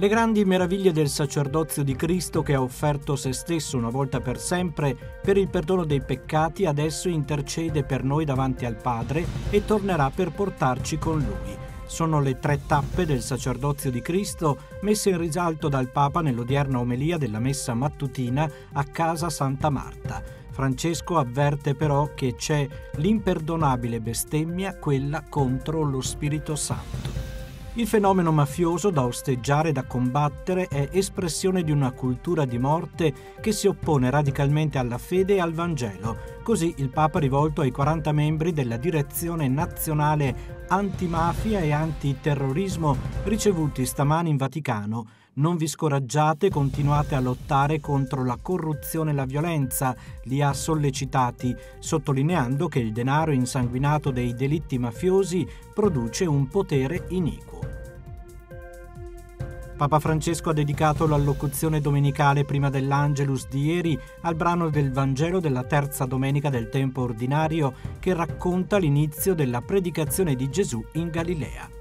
Le grandi meraviglie del sacerdozio di Cristo che ha offerto se stesso una volta per sempre per il perdono dei peccati adesso intercede per noi davanti al Padre e tornerà per portarci con Lui. Sono le tre tappe del sacerdozio di Cristo messe in risalto dal Papa nell'odierna omelia della messa mattutina a casa Santa Marta. Francesco avverte però che c'è l'imperdonabile bestemmia, quella contro lo Spirito Santo. Il fenomeno mafioso da osteggiare e da combattere è espressione di una cultura di morte che si oppone radicalmente alla fede e al Vangelo. Così il Papa ha rivolto ai 40 membri della Direzione Nazionale Antimafia e Antiterrorismo ricevuti stamani in Vaticano non vi scoraggiate, continuate a lottare contro la corruzione e la violenza, li ha sollecitati, sottolineando che il denaro insanguinato dei delitti mafiosi produce un potere iniquo. Papa Francesco ha dedicato l'allocuzione domenicale prima dell'Angelus di ieri al brano del Vangelo della terza domenica del tempo ordinario che racconta l'inizio della predicazione di Gesù in Galilea.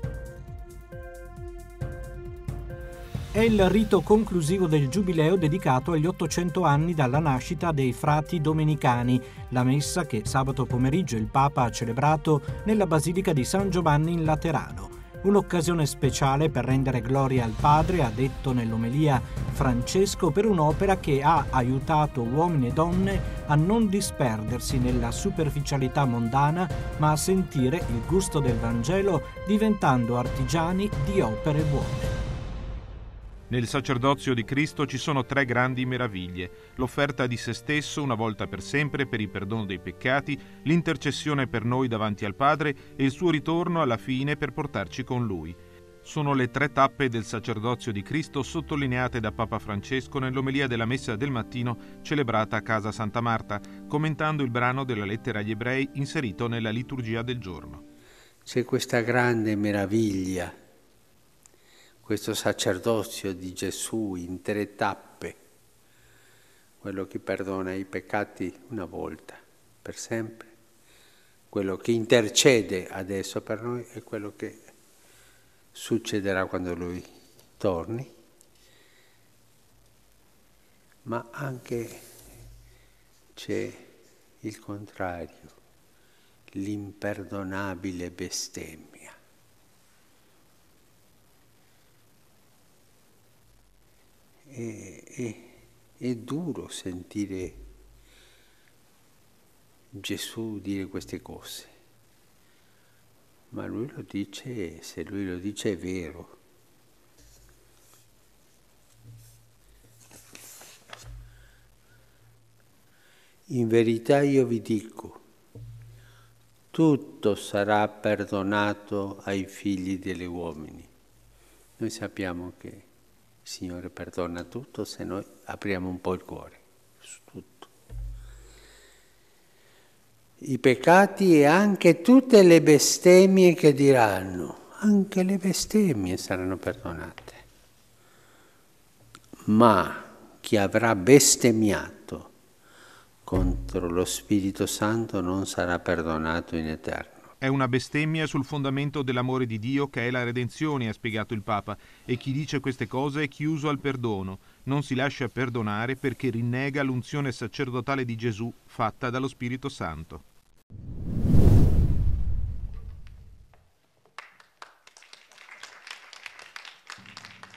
È il rito conclusivo del giubileo dedicato agli 800 anni dalla nascita dei frati domenicani, la messa che sabato pomeriggio il Papa ha celebrato nella Basilica di San Giovanni in Laterano. Un'occasione speciale per rendere gloria al Padre, ha detto nell'omelia Francesco, per un'opera che ha aiutato uomini e donne a non disperdersi nella superficialità mondana, ma a sentire il gusto del Vangelo diventando artigiani di opere buone. Nel sacerdozio di Cristo ci sono tre grandi meraviglie, l'offerta di se stesso una volta per sempre per il perdono dei peccati, l'intercessione per noi davanti al Padre e il suo ritorno alla fine per portarci con Lui. Sono le tre tappe del sacerdozio di Cristo sottolineate da Papa Francesco nell'omelia della messa del mattino celebrata a casa Santa Marta, commentando il brano della lettera agli ebrei inserito nella liturgia del giorno. C'è questa grande meraviglia questo sacerdozio di Gesù in tre tappe, quello che perdona i peccati una volta, per sempre, quello che intercede adesso per noi e quello che succederà quando lui torni, ma anche c'è il contrario, l'imperdonabile bestemmia è, è, è duro sentire Gesù dire queste cose, ma lui lo dice, se lui lo dice è vero. In verità io vi dico, tutto sarà perdonato ai figli degli uomini. Noi sappiamo che Signore perdona tutto se noi apriamo un po' il cuore su tutto. I peccati e anche tutte le bestemmie che diranno, anche le bestemmie saranno perdonate. Ma chi avrà bestemmiato contro lo Spirito Santo non sarà perdonato in eterno. È una bestemmia sul fondamento dell'amore di Dio che è la redenzione, ha spiegato il Papa, e chi dice queste cose è chiuso al perdono, non si lascia perdonare perché rinnega l'unzione sacerdotale di Gesù fatta dallo Spirito Santo.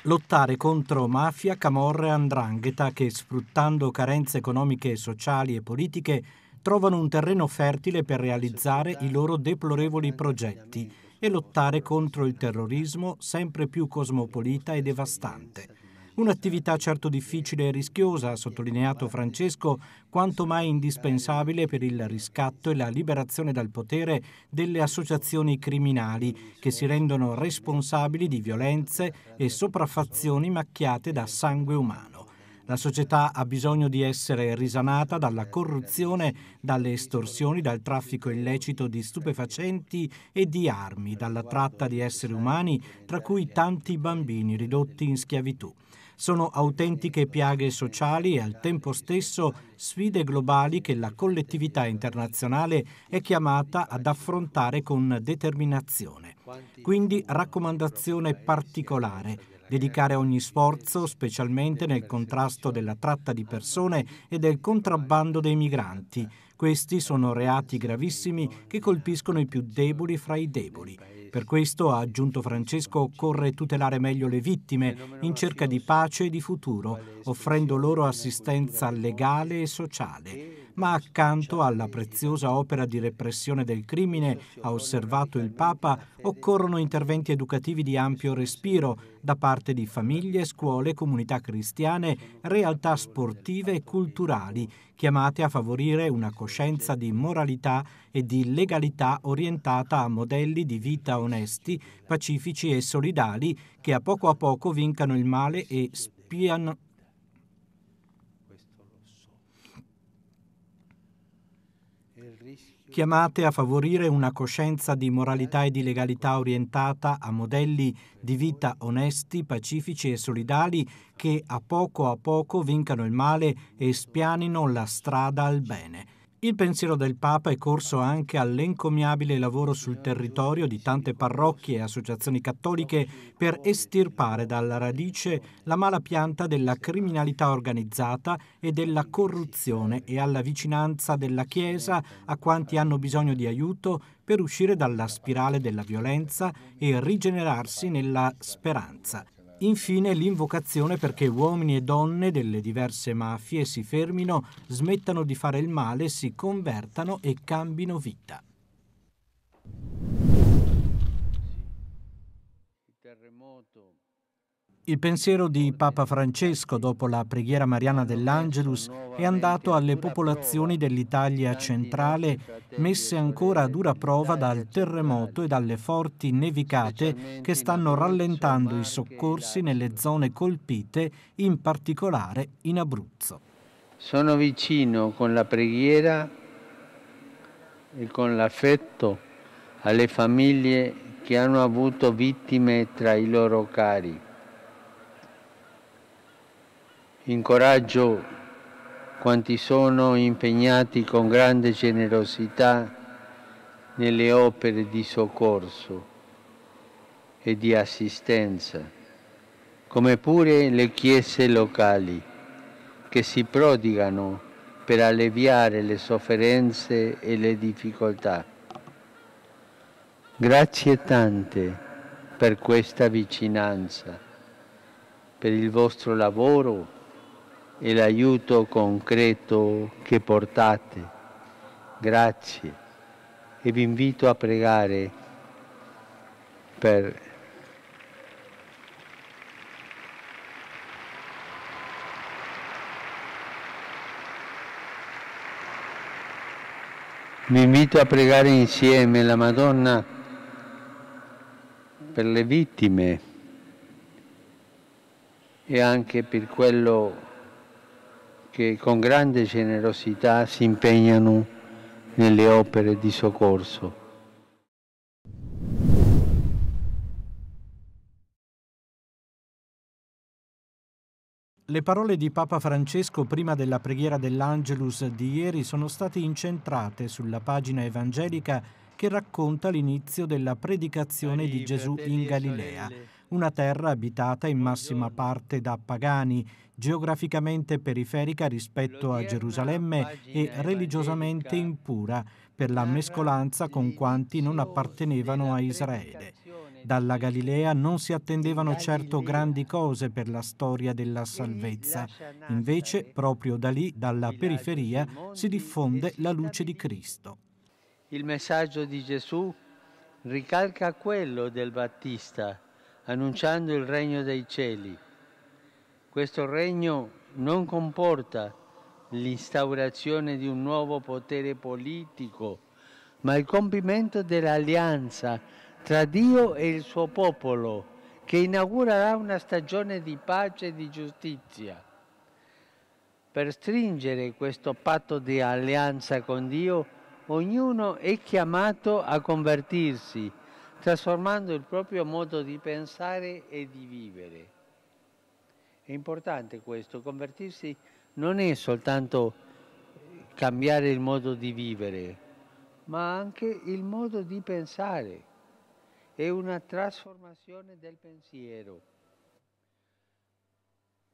Lottare contro mafia, camorra e andrangheta che, sfruttando carenze economiche, sociali e politiche, trovano un terreno fertile per realizzare i loro deplorevoli progetti e lottare contro il terrorismo sempre più cosmopolita e devastante. Un'attività certo difficile e rischiosa, ha sottolineato Francesco, quanto mai indispensabile per il riscatto e la liberazione dal potere delle associazioni criminali che si rendono responsabili di violenze e sopraffazioni macchiate da sangue umano. La società ha bisogno di essere risanata dalla corruzione, dalle estorsioni, dal traffico illecito di stupefacenti e di armi, dalla tratta di esseri umani, tra cui tanti bambini ridotti in schiavitù sono autentiche piaghe sociali e al tempo stesso sfide globali che la collettività internazionale è chiamata ad affrontare con determinazione. Quindi raccomandazione particolare dedicare ogni sforzo, specialmente nel contrasto della tratta di persone e del contrabbando dei migranti. Questi sono reati gravissimi che colpiscono i più deboli fra i deboli. Per questo, ha aggiunto Francesco, occorre tutelare meglio le vittime in cerca di pace e di futuro, offrendo loro assistenza legale e sociale ma accanto alla preziosa opera di repressione del crimine, ha osservato il Papa, occorrono interventi educativi di ampio respiro da parte di famiglie, scuole, comunità cristiane, realtà sportive e culturali, chiamate a favorire una coscienza di moralità e di legalità orientata a modelli di vita onesti, pacifici e solidali che a poco a poco vincano il male e spiano chiamate a favorire una coscienza di moralità e di legalità orientata a modelli di vita onesti, pacifici e solidali che a poco a poco vincano il male e spianino la strada al bene. Il pensiero del Papa è corso anche all'encomiabile lavoro sul territorio di tante parrocchie e associazioni cattoliche per estirpare dalla radice la mala pianta della criminalità organizzata e della corruzione e alla vicinanza della Chiesa a quanti hanno bisogno di aiuto per uscire dalla spirale della violenza e rigenerarsi nella speranza. Infine l'invocazione perché uomini e donne delle diverse mafie si fermino, smettano di fare il male, si convertano e cambino vita. Il terremoto il pensiero di Papa Francesco dopo la preghiera mariana dell'Angelus è andato alle popolazioni dell'Italia centrale messe ancora a dura prova dal terremoto e dalle forti nevicate che stanno rallentando i soccorsi nelle zone colpite, in particolare in Abruzzo. Sono vicino con la preghiera e con l'affetto alle famiglie che hanno avuto vittime tra i loro cari Incoraggio quanti sono impegnati con grande generosità nelle opere di soccorso e di assistenza, come pure le chiese locali che si prodigano per alleviare le sofferenze e le difficoltà. Grazie tante per questa vicinanza, per il vostro lavoro e l'aiuto concreto che portate. Grazie e vi invito a pregare per Vi invito a pregare insieme la Madonna per le vittime e anche per quello che con grande generosità si impegnano nelle opere di soccorso. Le parole di Papa Francesco prima della preghiera dell'Angelus di ieri sono state incentrate sulla pagina evangelica che racconta l'inizio della predicazione di Gesù in Galilea, una terra abitata in massima parte da pagani, geograficamente periferica rispetto a Gerusalemme e religiosamente impura per la mescolanza con quanti non appartenevano a Israele. Dalla Galilea non si attendevano certo grandi cose per la storia della salvezza, invece proprio da lì, dalla periferia, si diffonde la luce di Cristo. Il messaggio di Gesù ricalca quello del Battista, annunciando il regno dei cieli. Questo regno non comporta l'instaurazione di un nuovo potere politico, ma il compimento dell'alleanza tra Dio e il suo popolo, che inaugurerà una stagione di pace e di giustizia. Per stringere questo patto di alleanza con Dio, ognuno è chiamato a convertirsi, trasformando il proprio modo di pensare e di vivere importante questo, convertirsi non è soltanto cambiare il modo di vivere, ma anche il modo di pensare. È una trasformazione del pensiero.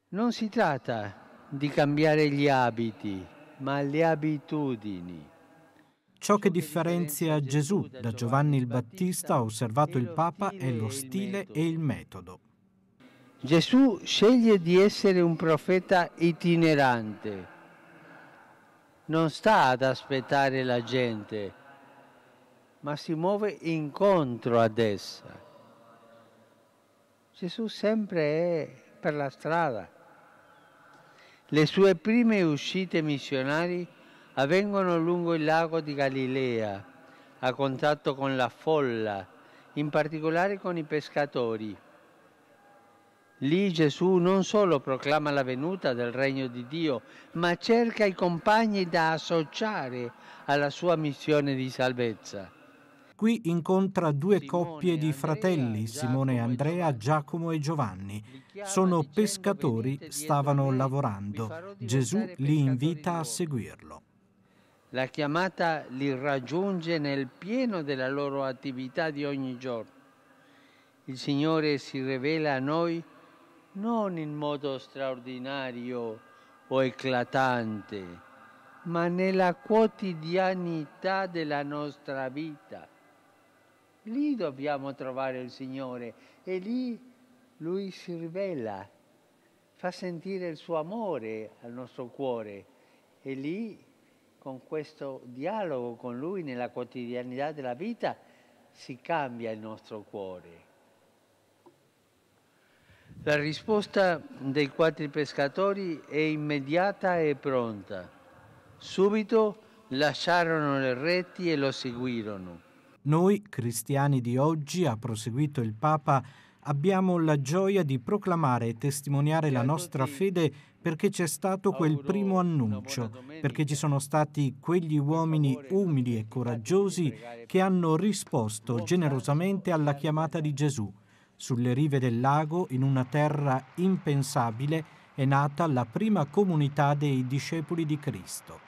Non si tratta di cambiare gli abiti, ma le abitudini. Ciò che differenzia Gesù da Giovanni il Battista, ha osservato il Papa, è lo stile e il metodo. Gesù sceglie di essere un profeta itinerante, non sta ad aspettare la gente, ma si muove incontro ad essa. Gesù sempre è per la strada. Le sue prime uscite missionarie avvengono lungo il lago di Galilea, a contatto con la folla, in particolare con i pescatori. Lì Gesù non solo proclama la venuta del regno di Dio, ma cerca i compagni da associare alla sua missione di salvezza. Qui incontra due coppie di fratelli, Simone e Andrea, Giacomo e Giovanni. Sono pescatori, stavano lavorando. Gesù li invita a seguirlo. La chiamata li raggiunge nel pieno della loro attività di ogni giorno. Il Signore si rivela a noi non in modo straordinario o eclatante, ma nella quotidianità della nostra vita. Lì dobbiamo trovare il Signore e lì Lui si rivela, fa sentire il suo amore al nostro cuore e lì con questo dialogo con Lui nella quotidianità della vita si cambia il nostro cuore. La risposta dei quattro pescatori è immediata e pronta. Subito lasciarono le reti e lo seguirono. Noi, cristiani di oggi, ha proseguito il Papa, abbiamo la gioia di proclamare e testimoniare la nostra fede perché c'è stato quel primo annuncio, perché ci sono stati quegli uomini umili e coraggiosi che hanno risposto generosamente alla chiamata di Gesù. Sulle rive del lago, in una terra impensabile, è nata la prima comunità dei discepoli di Cristo.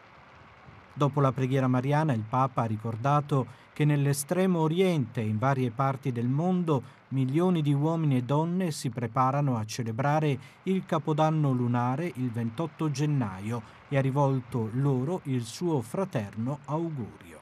Dopo la preghiera mariana il Papa ha ricordato che nell'estremo oriente e in varie parti del mondo milioni di uomini e donne si preparano a celebrare il Capodanno lunare il 28 gennaio e ha rivolto loro il suo fraterno augurio.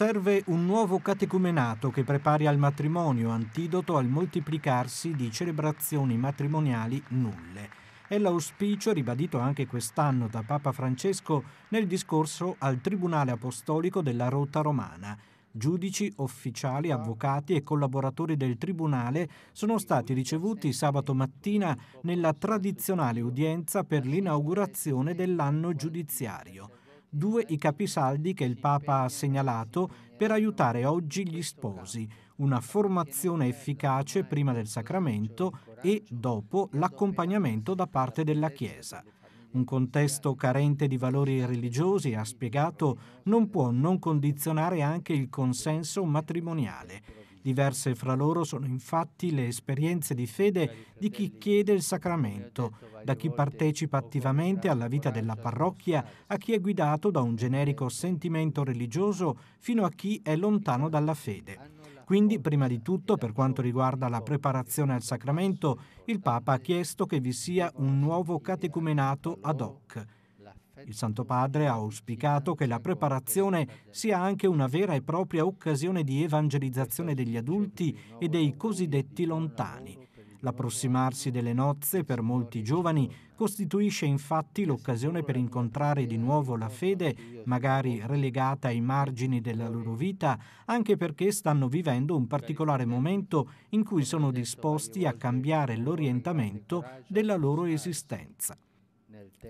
Serve un nuovo catecumenato che prepari al matrimonio, antidoto al moltiplicarsi di celebrazioni matrimoniali nulle. È l'auspicio ribadito anche quest'anno da Papa Francesco nel discorso al Tribunale Apostolico della Rota Romana. Giudici, ufficiali, avvocati e collaboratori del Tribunale sono stati ricevuti sabato mattina nella tradizionale udienza per l'inaugurazione dell'anno giudiziario due i capisaldi che il Papa ha segnalato per aiutare oggi gli sposi, una formazione efficace prima del sacramento e dopo l'accompagnamento da parte della Chiesa. Un contesto carente di valori religiosi, ha spiegato, non può non condizionare anche il consenso matrimoniale Diverse fra loro sono infatti le esperienze di fede di chi chiede il sacramento, da chi partecipa attivamente alla vita della parrocchia a chi è guidato da un generico sentimento religioso fino a chi è lontano dalla fede. Quindi, prima di tutto, per quanto riguarda la preparazione al sacramento, il Papa ha chiesto che vi sia un nuovo catecumenato ad hoc il Santo Padre ha auspicato che la preparazione sia anche una vera e propria occasione di evangelizzazione degli adulti e dei cosiddetti lontani. L'approssimarsi delle nozze per molti giovani costituisce infatti l'occasione per incontrare di nuovo la fede, magari relegata ai margini della loro vita, anche perché stanno vivendo un particolare momento in cui sono disposti a cambiare l'orientamento della loro esistenza.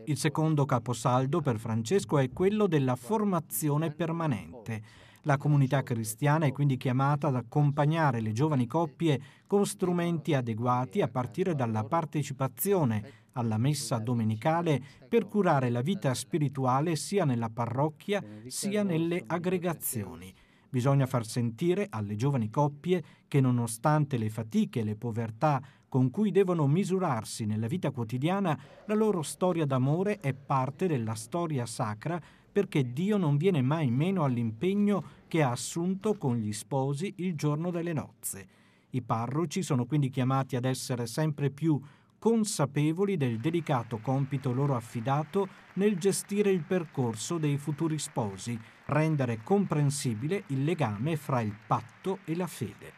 Il secondo caposaldo per Francesco è quello della formazione permanente. La comunità cristiana è quindi chiamata ad accompagnare le giovani coppie con strumenti adeguati a partire dalla partecipazione alla messa domenicale per curare la vita spirituale sia nella parrocchia sia nelle aggregazioni Bisogna far sentire alle giovani coppie che nonostante le fatiche e le povertà con cui devono misurarsi nella vita quotidiana, la loro storia d'amore è parte della storia sacra perché Dio non viene mai meno all'impegno che ha assunto con gli sposi il giorno delle nozze. I parroci sono quindi chiamati ad essere sempre più consapevoli del delicato compito loro affidato nel gestire il percorso dei futuri sposi, rendere comprensibile il legame fra il patto e la fede.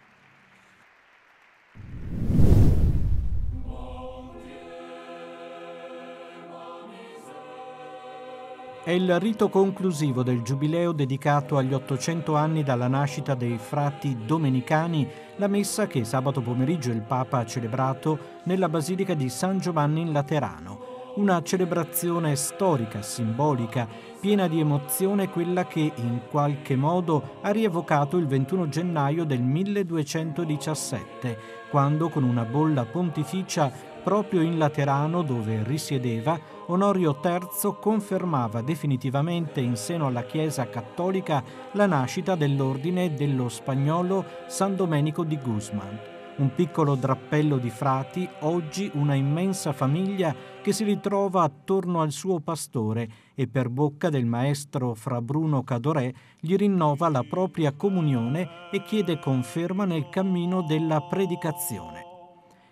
È il rito conclusivo del giubileo dedicato agli 800 anni dalla nascita dei frati domenicani, la messa che sabato pomeriggio il Papa ha celebrato nella Basilica di San Giovanni in Laterano una celebrazione storica, simbolica, piena di emozione quella che in qualche modo ha rievocato il 21 gennaio del 1217, quando con una bolla pontificia proprio in Laterano dove risiedeva, Onorio III confermava definitivamente in seno alla Chiesa cattolica la nascita dell'ordine dello spagnolo San Domenico di Guzman un piccolo drappello di frati, oggi una immensa famiglia che si ritrova attorno al suo pastore e per bocca del maestro Fra Bruno Cadorè gli rinnova la propria comunione e chiede conferma nel cammino della predicazione.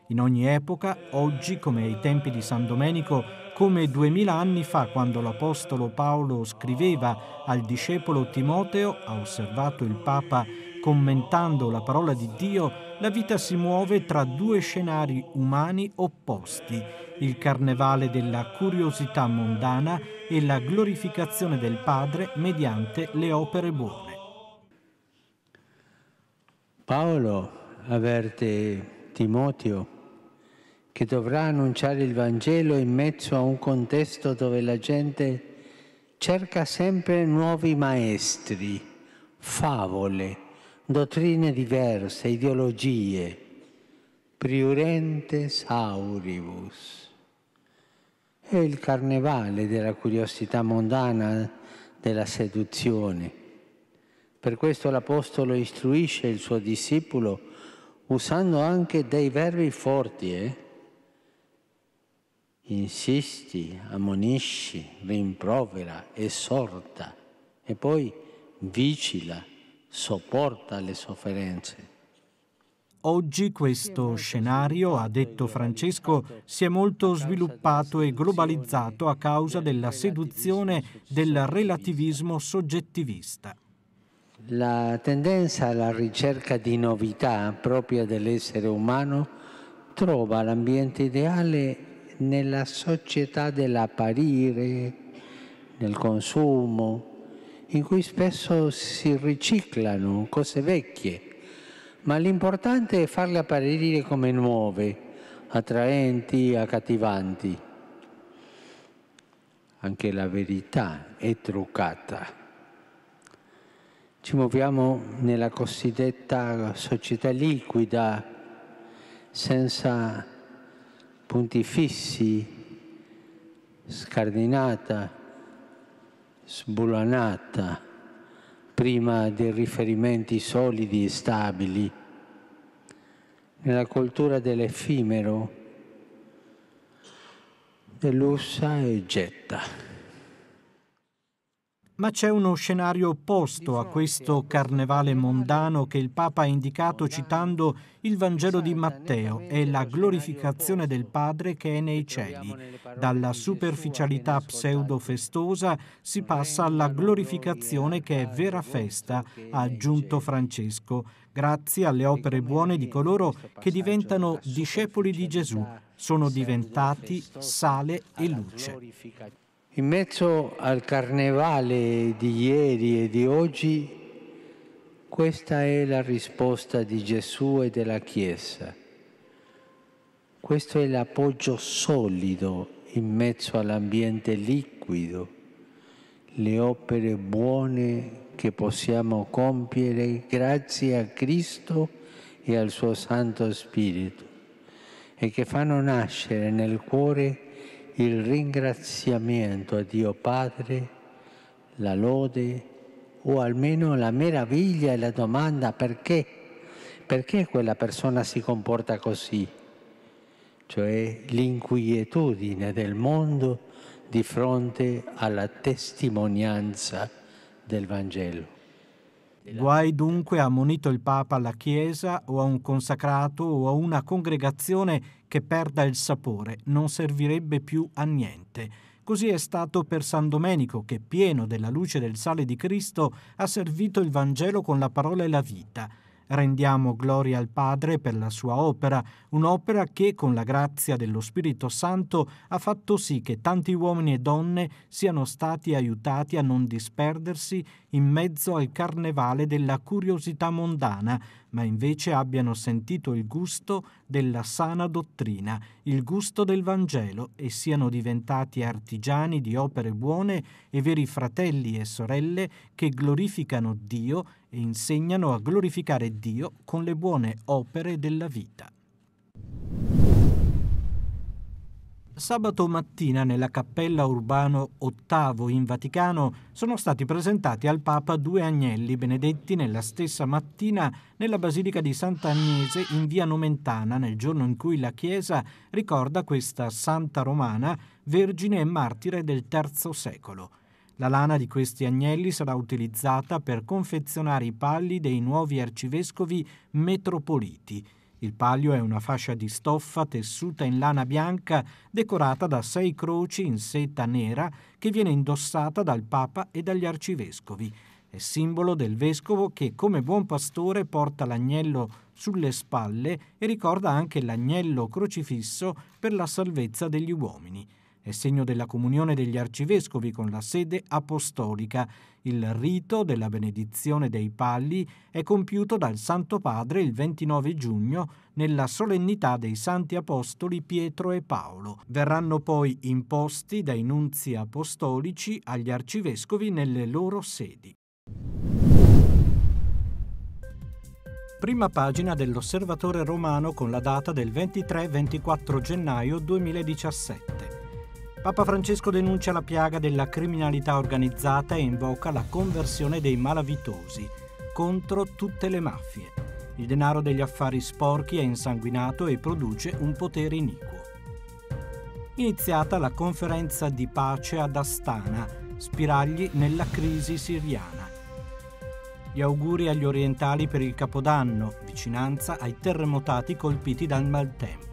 In ogni epoca, oggi come ai tempi di San Domenico, come duemila anni fa quando l'Apostolo Paolo scriveva al discepolo Timoteo, ha osservato il Papa commentando la parola di Dio, la vita si muove tra due scenari umani opposti, il carnevale della curiosità mondana e la glorificazione del Padre mediante le opere buone. Paolo avverte Timoteo che dovrà annunciare il Vangelo in mezzo a un contesto dove la gente cerca sempre nuovi maestri, favole dottrine diverse, ideologie, priorentes auribus. È il carnevale della curiosità mondana, della seduzione. Per questo l'Apostolo istruisce il suo discepolo usando anche dei verbi forti, eh? insisti, ammonisci, rimprovera, esorta e poi vigila sopporta le sofferenze. Oggi questo scenario, ha detto Francesco, si è molto sviluppato e globalizzato a causa della seduzione del relativismo soggettivista. La tendenza alla ricerca di novità propria dell'essere umano trova l'ambiente ideale nella società dell'apparire, nel consumo, in cui spesso si riciclano cose vecchie, ma l'importante è farle apparire come nuove, attraenti, accattivanti. Anche la verità è truccata. Ci muoviamo nella cosiddetta società liquida, senza punti fissi, scardinata, sbulanata prima dei riferimenti solidi e stabili. Nella cultura dell'effimero, dell'ussa e getta. Ma c'è uno scenario opposto a questo carnevale mondano che il Papa ha indicato citando il Vangelo di Matteo e la glorificazione del Padre che è nei cieli. Dalla superficialità pseudo-festosa si passa alla glorificazione che è vera festa, ha aggiunto Francesco, grazie alle opere buone di coloro che diventano discepoli di Gesù, sono diventati sale e luce. In mezzo al carnevale di ieri e di oggi, questa è la risposta di Gesù e della Chiesa. Questo è l'appoggio solido in mezzo all'ambiente liquido, le opere buone che possiamo compiere grazie a Cristo e al suo Santo Spirito e che fanno nascere nel cuore il ringraziamento a Dio Padre, la lode o almeno la meraviglia e la domanda perché, perché quella persona si comporta così, cioè l'inquietudine del mondo di fronte alla testimonianza del Vangelo. Guai dunque ha monito il Papa alla Chiesa o a un consacrato o a una congregazione che perda il sapore, non servirebbe più a niente. Così è stato per San Domenico che, pieno della luce del sale di Cristo, ha servito il Vangelo con la parola e la vita. Rendiamo gloria al Padre per la sua opera, un'opera che, con la grazia dello Spirito Santo, ha fatto sì che tanti uomini e donne siano stati aiutati a non disperdersi in mezzo al carnevale della curiosità mondana, ma invece abbiano sentito il gusto della sana dottrina, il gusto del Vangelo e siano diventati artigiani di opere buone e veri fratelli e sorelle che glorificano Dio e insegnano a glorificare Dio con le buone opere della vita. Sabato mattina nella cappella Urbano VIII in Vaticano sono stati presentati al Papa due agnelli benedetti nella stessa mattina nella Basilica di Sant'Agnese in via Nomentana nel giorno in cui la Chiesa ricorda questa santa romana, vergine e martire del III secolo. La lana di questi agnelli sarà utilizzata per confezionare i palli dei nuovi arcivescovi metropoliti – il palio è una fascia di stoffa tessuta in lana bianca decorata da sei croci in seta nera che viene indossata dal Papa e dagli arcivescovi. È simbolo del vescovo che come buon pastore porta l'agnello sulle spalle e ricorda anche l'agnello crocifisso per la salvezza degli uomini. È segno della comunione degli arcivescovi con la sede apostolica. Il rito della benedizione dei palli è compiuto dal Santo Padre il 29 giugno nella solennità dei Santi Apostoli Pietro e Paolo. Verranno poi imposti dai nunzi apostolici agli arcivescovi nelle loro sedi. prima pagina dell'Osservatore Romano con la data del 23-24 gennaio 2017. Papa Francesco denuncia la piaga della criminalità organizzata e invoca la conversione dei malavitosi contro tutte le mafie. Il denaro degli affari sporchi è insanguinato e produce un potere iniquo. Iniziata la conferenza di pace ad Astana, spiragli nella crisi siriana. Gli auguri agli orientali per il Capodanno, vicinanza ai terremotati colpiti dal maltempo.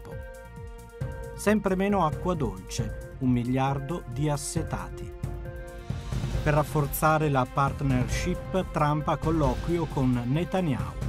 Sempre meno acqua dolce, un miliardo di assetati. Per rafforzare la partnership, Trump ha colloquio con Netanyahu.